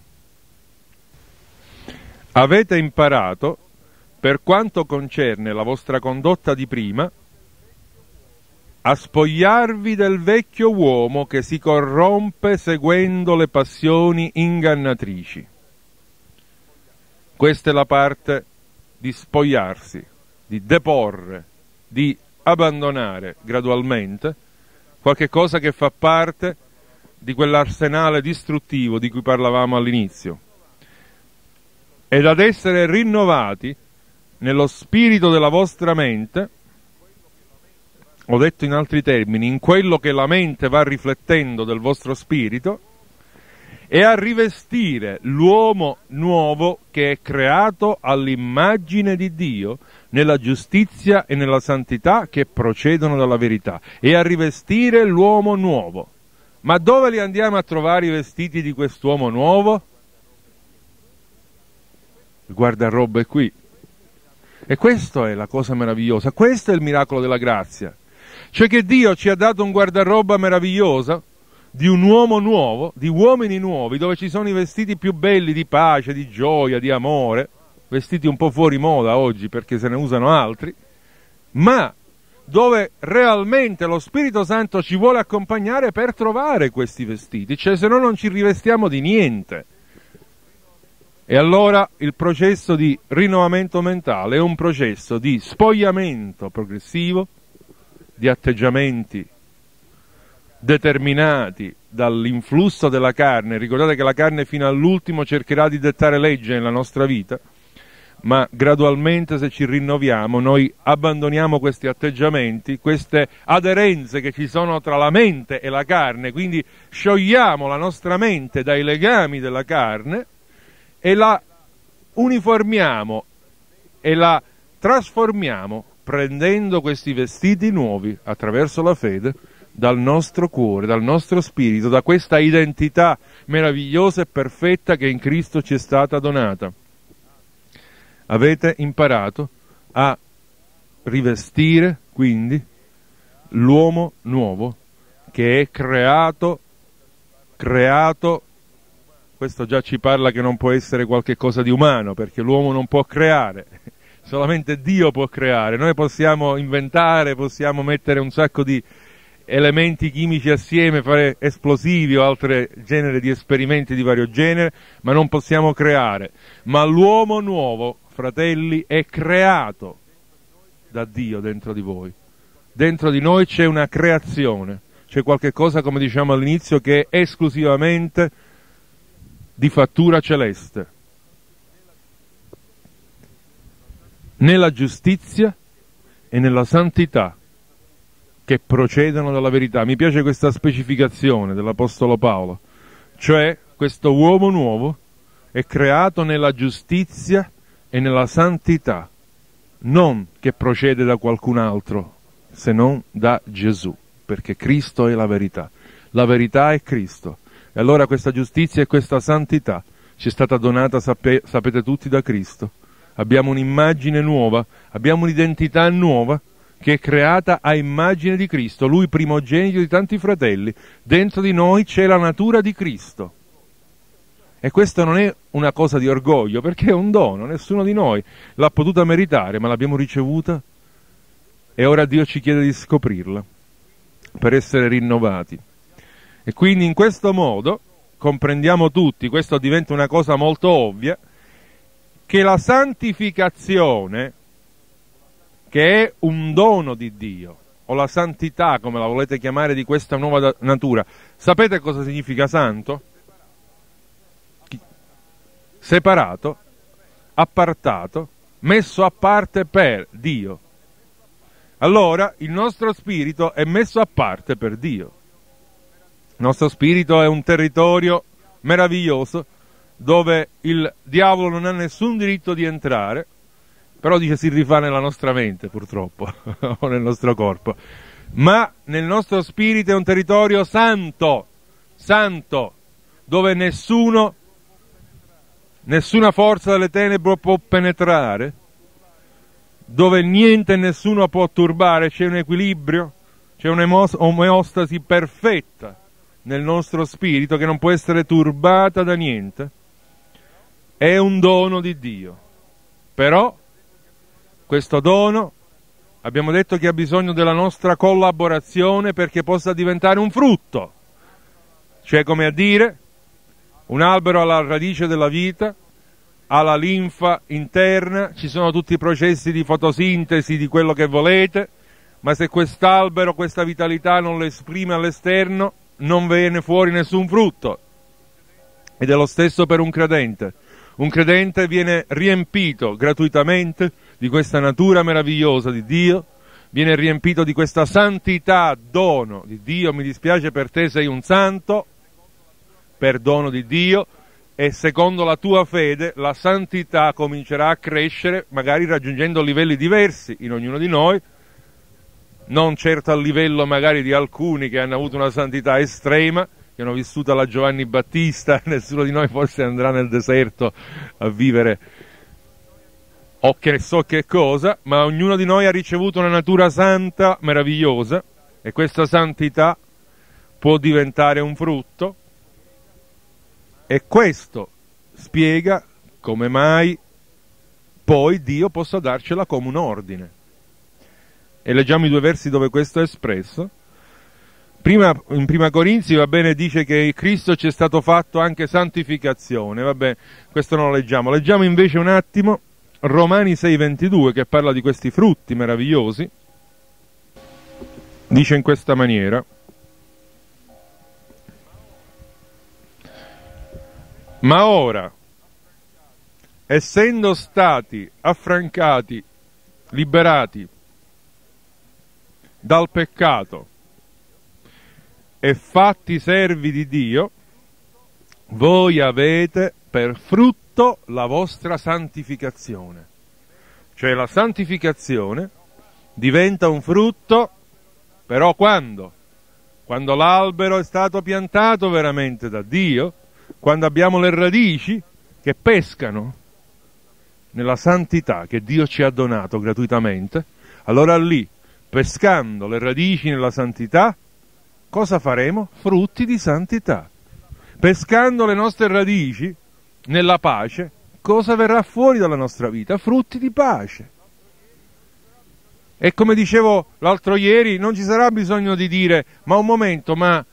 Avete imparato, per quanto concerne la vostra condotta di prima, a spogliarvi del vecchio uomo che si corrompe seguendo le passioni ingannatrici. Questa è la parte di spogliarsi, di deporre, di abbandonare gradualmente qualche cosa che fa parte di quell'arsenale distruttivo di cui parlavamo all'inizio ed ad essere rinnovati nello spirito della vostra mente ho detto in altri termini, in quello che la mente va riflettendo del vostro spirito, è a rivestire l'uomo nuovo che è creato all'immagine di Dio nella giustizia e nella santità che procedono dalla verità, È a rivestire l'uomo nuovo. Ma dove li andiamo a trovare i vestiti di quest'uomo nuovo? Guarda roba è qui. E questa è la cosa meravigliosa, questo è il miracolo della grazia. Cioè che Dio ci ha dato un guardaroba meraviglioso di un uomo nuovo, di uomini nuovi, dove ci sono i vestiti più belli di pace, di gioia, di amore, vestiti un po' fuori moda oggi perché se ne usano altri, ma dove realmente lo Spirito Santo ci vuole accompagnare per trovare questi vestiti, cioè se no non ci rivestiamo di niente. E allora il processo di rinnovamento mentale è un processo di spogliamento progressivo, di atteggiamenti determinati dall'influsso della carne, ricordate che la carne fino all'ultimo cercherà di dettare legge nella nostra vita, ma gradualmente se ci rinnoviamo noi abbandoniamo questi atteggiamenti, queste aderenze che ci sono tra la mente e la carne, quindi sciogliamo la nostra mente dai legami della carne e la uniformiamo e la trasformiamo prendendo questi vestiti nuovi attraverso la fede dal nostro cuore, dal nostro spirito, da questa identità meravigliosa e perfetta che in Cristo ci è stata donata. Avete imparato a rivestire quindi l'uomo nuovo che è creato, creato, questo già ci parla che non può essere qualcosa di umano perché l'uomo non può creare, solamente Dio può creare. Noi possiamo inventare, possiamo mettere un sacco di elementi chimici assieme, fare esplosivi o altri generi di esperimenti di vario genere, ma non possiamo creare. Ma l'uomo nuovo, fratelli, è creato da Dio dentro di voi. Dentro di noi c'è una creazione, c'è qualche cosa, come diciamo all'inizio, che è esclusivamente di fattura celeste nella giustizia e nella santità che procedono dalla verità. Mi piace questa specificazione dell'Apostolo Paolo, cioè questo uomo nuovo è creato nella giustizia e nella santità, non che procede da qualcun altro, se non da Gesù, perché Cristo è la verità. La verità è Cristo. E allora questa giustizia e questa santità ci è stata donata, sapete tutti, da Cristo abbiamo un'immagine nuova, abbiamo un'identità nuova che è creata a immagine di Cristo, lui primogenito di tanti fratelli, dentro di noi c'è la natura di Cristo. E questa non è una cosa di orgoglio, perché è un dono, nessuno di noi l'ha potuta meritare, ma l'abbiamo ricevuta e ora Dio ci chiede di scoprirla per essere rinnovati. E quindi in questo modo comprendiamo tutti, questo diventa una cosa molto ovvia, che la santificazione, che è un dono di Dio, o la santità, come la volete chiamare, di questa nuova natura, sapete cosa significa santo? Separato, appartato, messo a parte per Dio. Allora il nostro spirito è messo a parte per Dio. Il nostro spirito è un territorio meraviglioso dove il diavolo non ha nessun diritto di entrare, però dice si rifà nella nostra mente purtroppo, [LAUGHS] o nel nostro corpo, ma nel nostro spirito è un territorio santo, santo, dove nessuno, nessuna forza delle tenebre può penetrare, dove niente e nessuno può turbare, c'è un equilibrio, c'è un'omeostasi perfetta nel nostro spirito che non può essere turbata da niente è un dono di Dio. Però questo dono abbiamo detto che ha bisogno della nostra collaborazione perché possa diventare un frutto. Cioè come a dire, un albero alla radice della vita, alla linfa interna, ci sono tutti i processi di fotosintesi di quello che volete, ma se quest'albero, questa vitalità non la esprime all'esterno, non viene fuori nessun frutto. Ed è lo stesso per un credente. Un credente viene riempito gratuitamente di questa natura meravigliosa di Dio, viene riempito di questa santità, dono di Dio, mi dispiace per te sei un santo, perdono di Dio, e secondo la tua fede la santità comincerà a crescere, magari raggiungendo livelli diversi in ognuno di noi, non certo al livello magari di alcuni che hanno avuto una santità estrema, che hanno vissuto la Giovanni Battista, [LAUGHS] nessuno di noi forse andrà nel deserto a vivere o che ne so che cosa, ma ognuno di noi ha ricevuto una natura santa meravigliosa e questa santità può diventare un frutto e questo spiega come mai poi Dio possa darcela come un ordine. E leggiamo i due versi dove questo è espresso. Prima, in prima Corinzi va bene, dice che Cristo ci è stato fatto anche santificazione, va bene, questo non lo leggiamo. Leggiamo invece un attimo Romani 6,22 che parla di questi frutti meravigliosi, dice in questa maniera. Ma ora, essendo stati affrancati, liberati dal peccato, e fatti servi di Dio, voi avete per frutto la vostra santificazione. Cioè la santificazione diventa un frutto, però quando? Quando l'albero è stato piantato veramente da Dio, quando abbiamo le radici che pescano nella santità che Dio ci ha donato gratuitamente, allora lì, pescando le radici nella santità, cosa faremo? Frutti di santità. Pescando le nostre radici nella pace, cosa verrà fuori dalla nostra vita? Frutti di pace. E come dicevo l'altro ieri, non ci sarà bisogno di dire, ma un momento, ma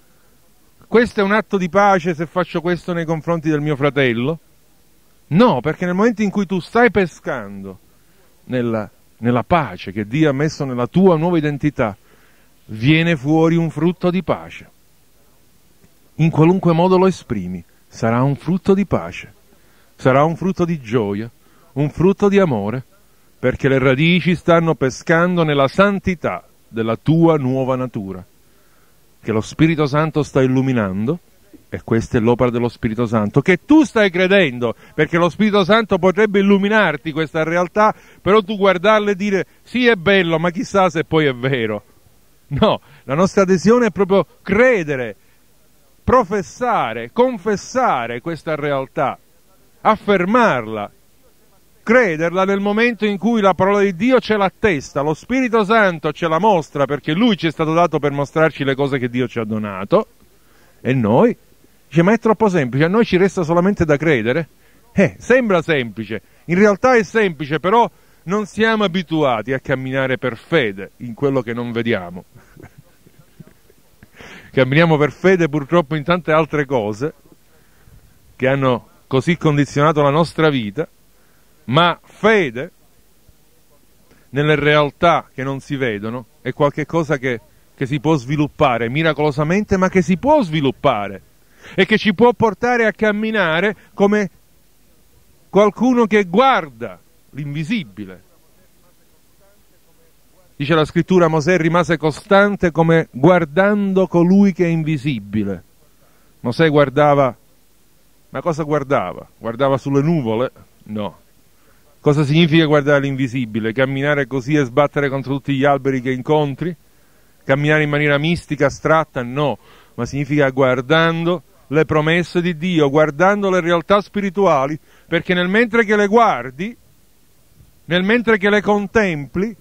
questo è un atto di pace se faccio questo nei confronti del mio fratello? No, perché nel momento in cui tu stai pescando nella, nella pace che Dio ha messo nella tua nuova identità, viene fuori un frutto di pace. In qualunque modo lo esprimi, sarà un frutto di pace, sarà un frutto di gioia, un frutto di amore, perché le radici stanno pescando nella santità della tua nuova natura, che lo Spirito Santo sta illuminando e questa è l'opera dello Spirito Santo, che tu stai credendo, perché lo Spirito Santo potrebbe illuminarti questa realtà, però tu guardarla e dire sì è bello, ma chissà se poi è vero. [LAUGHS] No, la nostra adesione è proprio credere, professare, confessare questa realtà, affermarla, crederla nel momento in cui la parola di Dio ce l'attesta, lo Spirito Santo ce la mostra perché Lui ci è stato dato per mostrarci le cose che Dio ci ha donato e noi, dice ma è troppo semplice, a noi ci resta solamente da credere. Eh, sembra semplice, in realtà è semplice, però non siamo abituati a camminare per fede in quello che non vediamo. [LAUGHS] Camminiamo per fede purtroppo in tante altre cose che hanno così condizionato la nostra vita, ma fede nelle realtà che non si vedono è qualcosa che, che si può sviluppare miracolosamente, ma che si può sviluppare e che ci può portare a camminare come qualcuno che guarda l'invisibile. Dice la scrittura, Mosè rimase costante come guardando colui che è invisibile. Mosè guardava, ma cosa guardava? Guardava sulle nuvole? No. Cosa significa guardare l'invisibile? Camminare così e sbattere contro tutti gli alberi che incontri? Camminare in maniera mistica, astratta? No, ma significa guardando le promesse di Dio, guardando le realtà spirituali, perché nel mentre che le guardi nel mentre che le contempli,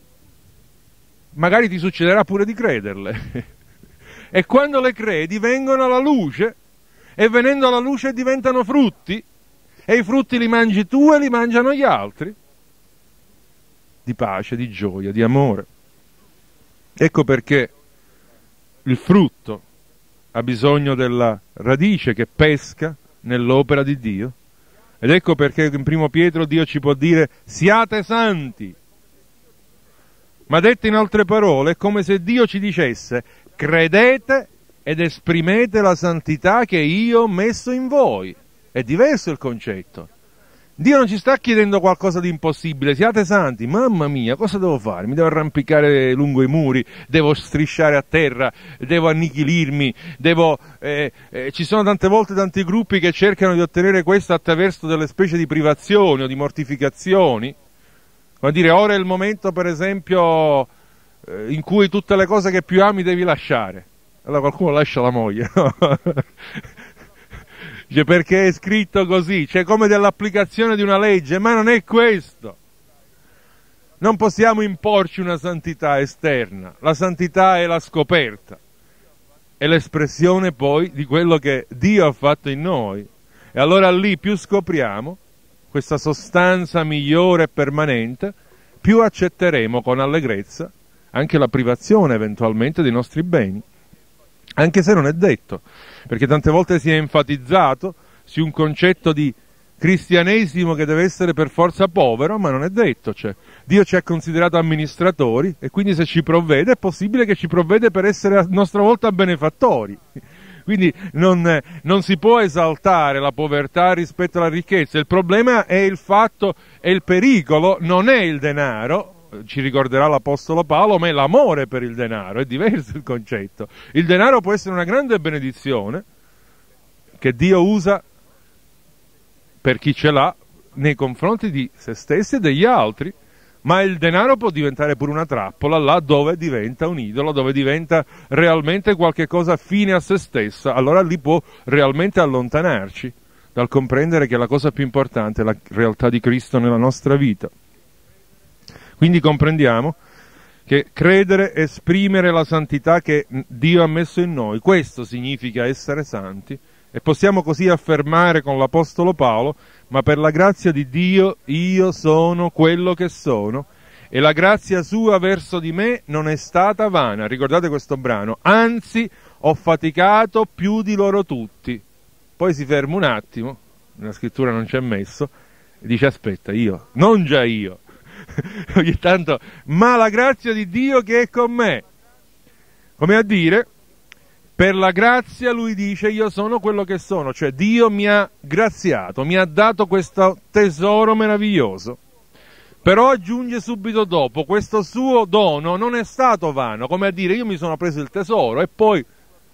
magari ti succederà pure di crederle. [LAUGHS] e quando le credi vengono alla luce e venendo alla luce diventano frutti e i frutti li mangi tu e li mangiano gli altri. Di pace, di gioia, di amore. Ecco perché il frutto ha bisogno della radice che pesca nell'opera di Dio ed ecco perché in primo Pietro Dio ci può dire siate santi. Ma detto in altre parole, è come se Dio ci dicesse credete ed esprimete la santità che io ho messo in voi. È diverso il concetto. Dio non ci sta chiedendo qualcosa di impossibile, siate santi, mamma mia, cosa devo fare? Mi devo arrampicare lungo i muri, devo strisciare a terra, devo annichilirmi, devo... Eh, eh, ci sono tante volte tanti gruppi che cercano di ottenere questo attraverso delle specie di privazioni o di mortificazioni. Vuol dire, ora è il momento, per esempio, eh, in cui tutte le cose che più ami devi lasciare. Allora qualcuno lascia la moglie, no? [LAUGHS] Dice perché è scritto così, cioè come dell'applicazione di una legge, ma non è questo. Non possiamo imporci una santità esterna, la santità è la scoperta, è l'espressione poi di quello che Dio ha fatto in noi. E allora lì più scopriamo questa sostanza migliore e permanente, più accetteremo con allegrezza anche la privazione eventualmente dei nostri beni anche se non è detto, perché tante volte si è enfatizzato su un concetto di cristianesimo che deve essere per forza povero, ma non è detto, cioè, Dio ci ha considerato amministratori e quindi se ci provvede è possibile che ci provvede per essere a nostra volta benefattori. Quindi non, non, si può esaltare la povertà rispetto alla ricchezza, il problema è il fatto è il pericolo non è il denaro, eh, ci ricorderà l'Apostolo Paolo, ma è l'amore per il denaro, è diverso il concetto. Il denaro può essere una grande benedizione che Dio usa per chi ce l'ha nei confronti di se stessi e degli altri, ma il denaro può diventare pure una trappola là dove diventa un idolo, dove diventa realmente qualche cosa fine a se stessa, allora lì può realmente allontanarci dal comprendere che la cosa più importante è la realtà di Cristo nella nostra vita. Quindi comprendiamo che credere, esprimere la santità che Dio ha messo in noi, questo significa essere santi e possiamo così affermare con l'Apostolo Paolo, ma per la grazia di Dio io sono quello che sono e la grazia sua verso di me non è stata vana, ricordate questo brano, anzi ho faticato più di loro tutti. Poi si ferma un attimo, nella scrittura non c'è messo, e dice aspetta, io, non già io, [LAUGHS] ogni tanto, ma la grazia di Dio che è con me. Come a dire, per la grazia lui dice io sono quello che sono, cioè Dio mi ha graziato, mi ha dato questo tesoro meraviglioso. Però aggiunge subito dopo, questo suo dono non è stato vano, come a dire io mi sono preso il tesoro e poi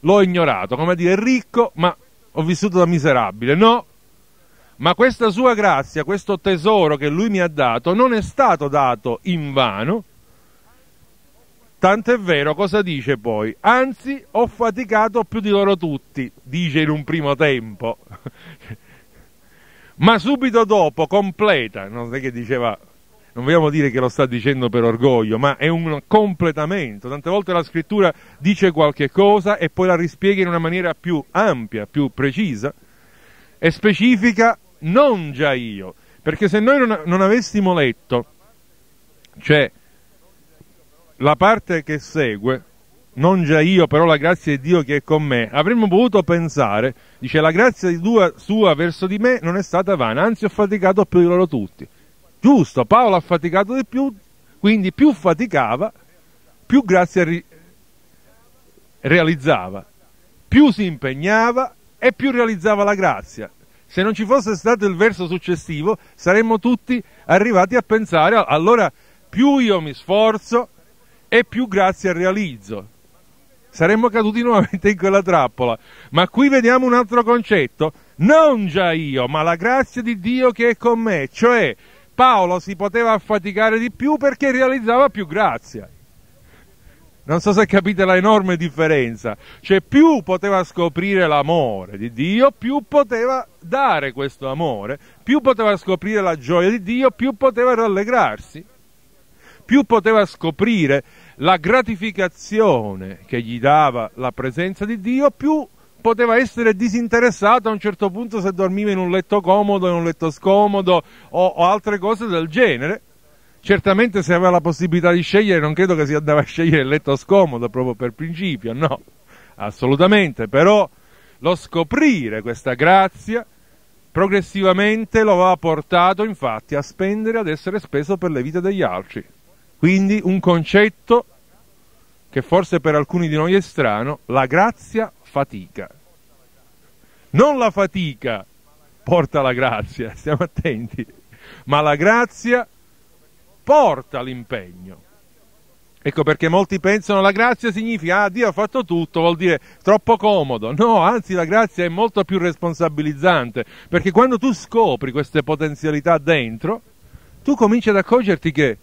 l'ho ignorato, come a dire ricco ma ho vissuto da miserabile. No, ma questa sua grazia, questo tesoro che lui mi ha dato, non è stato dato in vano. Tant'è vero, cosa dice poi? Anzi, ho faticato più di loro tutti, dice in un primo tempo. [LAUGHS] ma subito dopo completa, non è che diceva, non vogliamo dire che lo sta dicendo per orgoglio, ma è un completamento. Tante volte la scrittura dice qualche cosa e poi la rispiega in una maniera più ampia, più precisa e specifica non già io. Perché se noi non, non avessimo letto, cioè la parte che segue, non già io, però la grazia di Dio che è con me, avremmo potuto pensare, dice la grazia di tua, sua verso di me non è stata vana, anzi ho faticato più di loro tutti. Giusto, Paolo ha faticato di più, quindi più faticava, più grazia ri- realizzava, più si impegnava e più realizzava la grazia. Se non ci fosse stato il verso successivo, saremmo tutti arrivati a pensare, allora più io mi sforzo e più grazia realizzo. Saremmo caduti nuovamente in quella trappola. Ma qui vediamo un altro concetto. Non già io, ma la grazia di Dio che è con me. Cioè, Paolo si poteva affaticare di più perché realizzava più grazia. Non so se capite la enorme differenza. Cioè, più poteva scoprire l'amore di Dio, più poteva dare questo amore, più poteva scoprire la gioia di Dio, più poteva rallegrarsi, più poteva scoprire la gratificazione che gli dava la presenza di Dio, più poteva essere disinteressato a un certo punto se dormiva in un letto comodo, in un letto scomodo o, o altre cose del genere Certamente se aveva la possibilità di scegliere, non credo che si andava a scegliere il letto scomodo proprio per principio, no, assolutamente, però lo scoprire questa grazia progressivamente lo aveva portato infatti a spendere, ad essere speso per le vite degli altri. Quindi un concetto che forse per alcuni di noi è strano, la grazia fatica. Non la fatica porta la grazia, [LAUGHS] stiamo attenti, ma la grazia porta l'impegno. Ecco perché molti pensano la grazia significa ah Dio ha fatto tutto, vuol dire troppo comodo. No, anzi la grazia è molto più responsabilizzante, perché quando tu scopri queste potenzialità dentro, tu cominci ad accoglierti che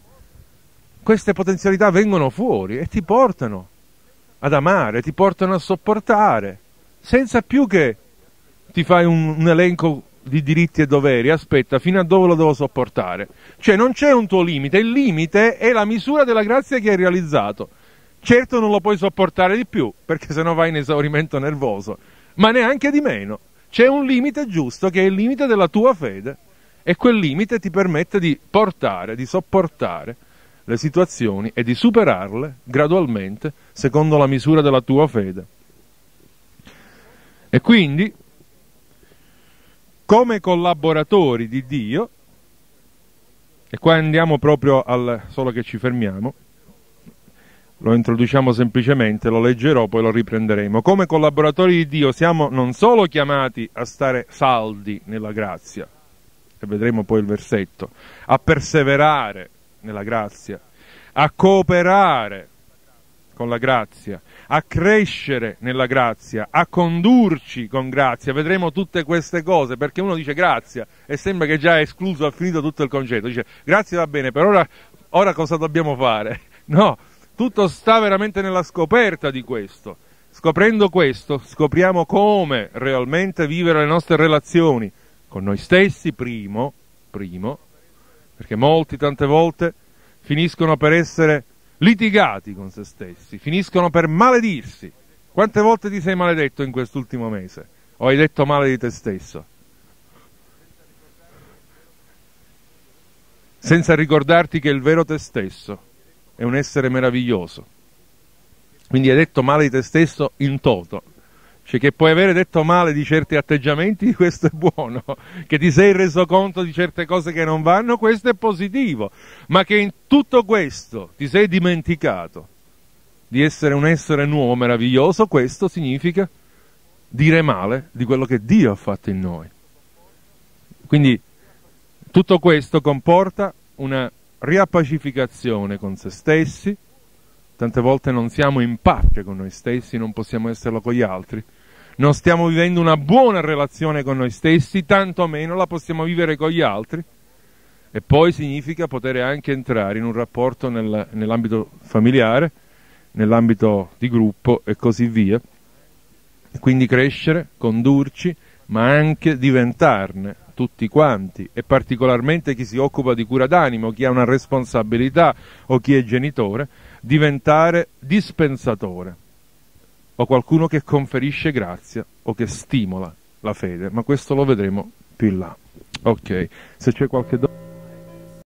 queste potenzialità vengono fuori e ti portano ad amare, ti portano a sopportare, senza più che ti fai un, un elenco di diritti e doveri, aspetta, fino a dove lo devo sopportare? Cioè non c'è un tuo limite, il limite è la misura della grazia che hai realizzato. Certo non lo puoi sopportare di più, perché sennò vai in esaurimento nervoso, ma neanche di meno. C'è un limite giusto che è il limite della tua fede e quel limite ti permette di portare, di sopportare le situazioni e di superarle gradualmente secondo la misura della tua fede. E quindi come collaboratori di Dio, e qua andiamo proprio al, solo che ci fermiamo, lo introduciamo semplicemente, lo leggerò, poi lo riprenderemo. Come collaboratori di Dio siamo non solo chiamati a stare saldi nella grazia, e vedremo poi il versetto, a perseverare nella grazia, a cooperare con la grazia, a crescere nella grazia, a condurci con grazia. Vedremo tutte queste cose perché uno dice grazia e sembra che già è escluso, ha finito tutto il concetto. Dice grazia va bene, per ora, ora cosa dobbiamo fare? [LAUGHS] No, tutto sta veramente nella scoperta di questo. Scoprendo questo, scopriamo come realmente vivere le nostre relazioni con noi stessi, primo, primo, perché molti tante volte finiscono per essere litigati con se stessi, finiscono per maledirsi. Quante volte ti sei maledetto in quest'ultimo mese? O hai detto male di te stesso? Senza ricordarti che il vero te stesso è un essere meraviglioso. Quindi hai detto male di te stesso in toto, cioè che puoi avere detto male di certi atteggiamenti, [LAUGHS] questo è buono, che ti sei reso conto di certe cose che non vanno, questo è positivo, ma che in tutto questo ti sei dimenticato di essere un essere nuovo, meraviglioso, questo significa dire male di quello che Dio ha fatto in noi. Quindi tutto questo comporta una riappacificazione con se stessi, tante volte non siamo in pace con noi stessi, non possiamo esserlo con gli altri non stiamo vivendo una buona relazione con noi stessi, tanto meno la possiamo vivere con gli altri. E poi significa poter anche entrare in un rapporto nel, nell'ambito familiare, nell'ambito di gruppo e così via. Quindi crescere, condurci, ma anche diventarne tutti quanti e particolarmente chi si occupa di cura d'animo, chi ha una responsabilità o chi è genitore, diventare dispensatore o qualcuno che conferisce grazia o che stimola la fede, ma questo lo vedremo più in là. Ok, se c'è qualche domanda...